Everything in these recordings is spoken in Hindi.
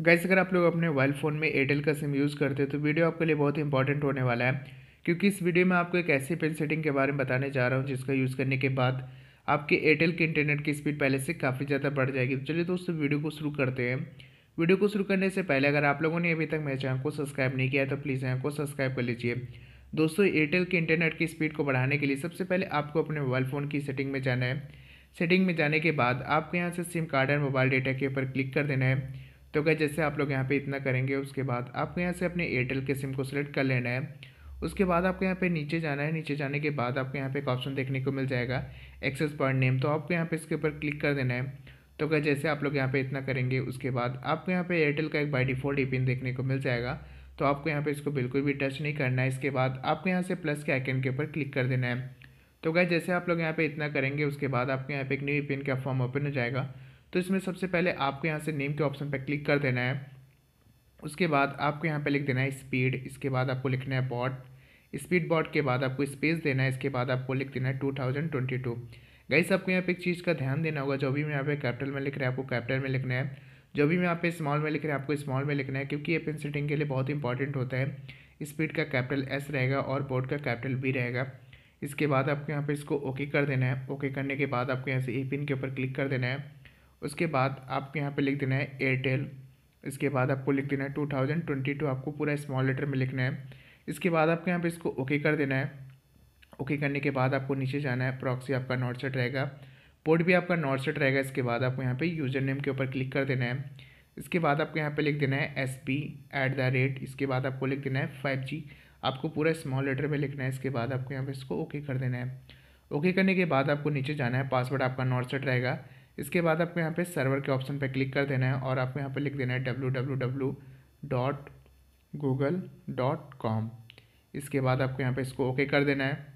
गैस अगर आप लोग अपने मोबाइल फ़ोन में एयरटेल का सिम यूज़ करते हो तो वीडियो आपके लिए बहुत इंपॉर्टेंट होने वाला है क्योंकि इस वीडियो में आपको एक ऐसी पिन सेटिंग के बारे में बताने जा रहा हूँ जिसका यूज़ करने के बाद आपके एयरटेल के इंटरनेट की स्पीड पहले से काफ़ी ज़्यादा बढ़ जाएगी तो चलिए दोस्तों वीडियो को शुरू करते हैं वीडियो को शुरू करने से पहले अगर आप लोगों ने अभी तक मेरे चैनल को सब्सक्राइब नहीं किया तो प्लीज़ चैनल को सब्सक्राइब कर लीजिए दोस्तों एयरटेल के इंटरनेट की स्पीड को बढ़ाने के लिए सबसे पहले आपको अपने मोबाइल फ़ोन की सेटिंग में जाना है सेटिंग में जाने के बाद आपको यहाँ से SIM card and mobile data के ऊपर क्लिक कर देना है तो क्या जैसे आप लोग यहाँ पे इतना करेंगे उसके बाद आपको यहाँ से अपने एयरटेल के सिम को सिलेक्ट कर लेना है उसके बाद आपको यहाँ पे नीचे जाना है नीचे जाने के बाद आपको यहाँ पे एक ऑप्शन देखने को मिल जाएगा एक्सेस पॉइंट नेम तो आपको यहाँ पे इसके ऊपर क्लिक कर देना है तो क्या जैसे आप लोग यहाँ पे इतना करेंगे उसके बाद आपको यहाँ पे एयरटेल का एक बाई डिफ़ॉल्ट ई पिन देखने को मिल जाएगा तो आपको यहाँ पे इसको बिल्कुल भी टच नहीं करना है इसके बाद आपको यहाँ से प्लस के आइकन के ऊपर क्लिक कर देना है तो क्या जैसे आप लोग यहाँ पे इतना करेंगे उसके बाद आपको यहाँ पे एक न्यू पिन का फॉर्म ओपन हो जाएगा तो इसमें सबसे पहले आपको यहाँ से नेम के ऑप्शन पर क्लिक कर देना है उसके बाद आपको यहाँ पर लिख देना है स्पीड इसके बाद आपको लिखना है बॉट स्पीड बॉट के बाद आपको स्पेस देना है इसके बाद आपको लिख देना है two thousand twenty two guys आपको यहाँ पे एक चीज़ का ध्यान देना होगा जो भी मैं यहाँ पे कैपिटल में लिख रहा है आपको कैपिटल में लिखना है जो भी मैं यहाँ पे स्मॉल में लिख रहा है आपको स्मॉल में लिखना है क्योंकि ये पेन सेटिंग के लिए बहुत इंपॉर्टेंट होता है स्पीड का कैपिटल एस रहेगा और बोर्ड का कैपिटल बी रहेगा इसके बाद आपको यहाँ पर इसको ओके कर देना है ओके करने के बाद आपको यहाँ से ए पिन के ऊपर क्लिक कर देना है उसके बाद आपको यहाँ पे लिख देना है एयरटेल इसके बाद आपको लिख देना है टू थाउजेंड ट्वेंटी टू आपको पूरा स्मॉल लेटर में लिखना है इसके बाद आपको यहाँ पे इसको ओके कर देना है ओके करने के बाद आपको नीचे जाना है प्रॉक्सी आपका नॉर्थ सेट रहेगा पोर्ट भी आपका नॉट सेट रहेगा इसके बाद आपको यहाँ पर यूज़र नेम के ऊपर क्लिक कर देना है इसके बाद आपको यहाँ पर लिख देना है एस एट द रेट इसके बाद आपको लिख देना है फाइव जी आपको पूरा स्मॉल लेटर में लिखना है इसके बाद आपको यहाँ पे इसको ओके कर देना है ओके करने के बाद आपको नीचे जाना है पासवर्ड आपका नॉर्थ सेट रहेगा इसके बाद आपको यहाँ पे सर्वर के ऑप्शन पे क्लिक कर देना है और आपको यहाँ पे लिख देना है W W W dot Google dot com इसके बाद आपको यहाँ पे इसको ओके कर देना है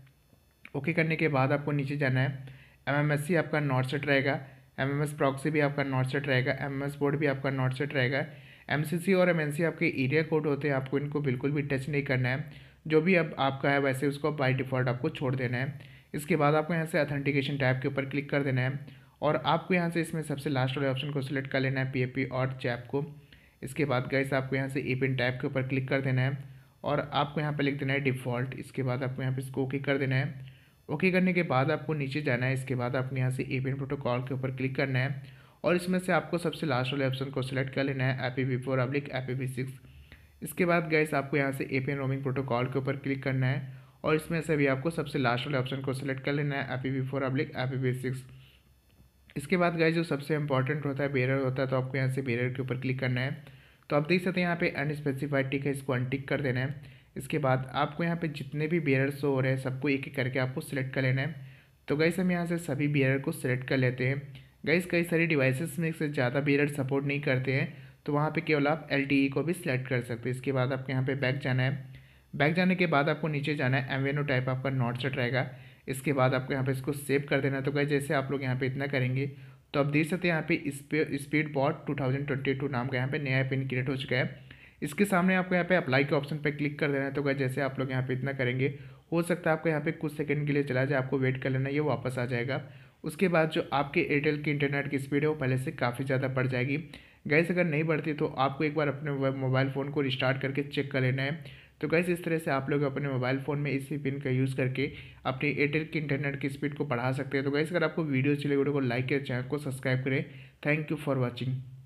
ओके करने के बाद आपको नीचे जाना है एम आपका नॉट सेट रहेगा एम एम प्रॉक्सी भी आपका नॉट सेट रहेगा एम बोर्ड भी आपका नॉट सेट रहेगा एम और एम आपके एरिया कोड होते हैं आपको इनको बिल्कुल भी टच नहीं करना है जो भी अब आपका है वैसे उसको बाई डिफ़ॉल्ट आपको छोड़ देना है इसके बाद आपको यहाँ से अथेंटिकेशन टैब के ऊपर क्लिक कर देना है और आपको यहाँ से इसमें सबसे लास्ट वाले ऑप्शन को सिलेक्ट कर लेना है पी एफ पी और चैप को इसके बाद गाइस आपको यहाँ से ए पिन टैप के ऊपर क्लिक कर देना है और आपको यहाँ पर लिख देना है डिफ़ॉल्ट इसके बाद आपको यहाँ पर इसको ओके कर देना है ओके करने के बाद आपको नीचे जाना है इसके बाद आपको यहाँ से ए पिन प्रोटोकॉल के ऊपर क्लिक करना है और इसमें से आपको सबसे लास्ट वाले ऑप्शन को सिलेक्ट कर लेना है A P V four oblique A P V six इसके बाद गैस आपको यहाँ से A P N roaming protocol के ऊपर क्लिक करना है और इसमें से भी आपको सबसे लास्ट वाले ऑप्शन को सिलेक्ट कर लेना है A P V four oblique A P V six इसके बाद गाइज जो सबसे इंपॉर्टेंट होता है बेरर होता है तो आपको यहाँ से बेरर के ऊपर क्लिक करना है तो आप देख सकते हैं यहाँ पे अनस्पेसिफाइड टिक है इसको अनटिक कर देना है इसके बाद आपको यहाँ पे जितने भी बेरर शो हो रहे हैं सबको एक एक करके आपको सिलेक्ट कर लेना है तो गाइस हम यहाँ से सभी बेरर को सिलेक्ट कर लेते हैं गाइस कई सारी डिवाइसेस में से ज़्यादा बेरर सपोर्ट नहीं करते हैं तो वहाँ पे केवल आप एल e को भी सिलेक्ट कर सकते हैं इसके बाद आपको यहाँ पर बैक जाना है बैक जाने के बाद आपको नीचे जाना है एम टाइप आपका नॉट सेट रहेगा इसके बाद आपको यहाँ पे इसको सेव कर देना तो गए जैसे आप लोग यहाँ पे इतना करेंगे तो आप देख सकते हैं यहाँ पे speed bot two thousand twenty two नाम का यहाँ पे नया पिन क्रिएट हो चुका है इसके सामने आपको यहाँ पे अप्लाई के ऑप्शन पे क्लिक कर देना तो गए जैसे आप लोग यहाँ पे इतना करेंगे हो सकता है आपको यहाँ पे कुछ सेकंड के लिए चला जाए आपको वेट कर लेना ये वापस आ जाएगा उसके बाद जो आपके एयरटेल की इंटरनेट की स्पीड है वो पहले से काफ़ी ज़्यादा बढ़ जाएगी गैस अगर नहीं बढ़ती तो आपको एक बार अपने मोबाइल फ़ोन को रिस्टार्ट करके चेक कर लेना है तो कैसे इस तरह से आप लोग अपने मोबाइल फ़ोन में इसी पिन का यूज़ करके अपने एयरटेल की इंटरनेट की स्पीड को बढ़ा सकते हैं तो कैसे अगर आपको वीडियो अच्छी लगे वीडियो तो को लाइक करें चैनल को सब्सक्राइब करें थैंक यू फॉर वॉचिंग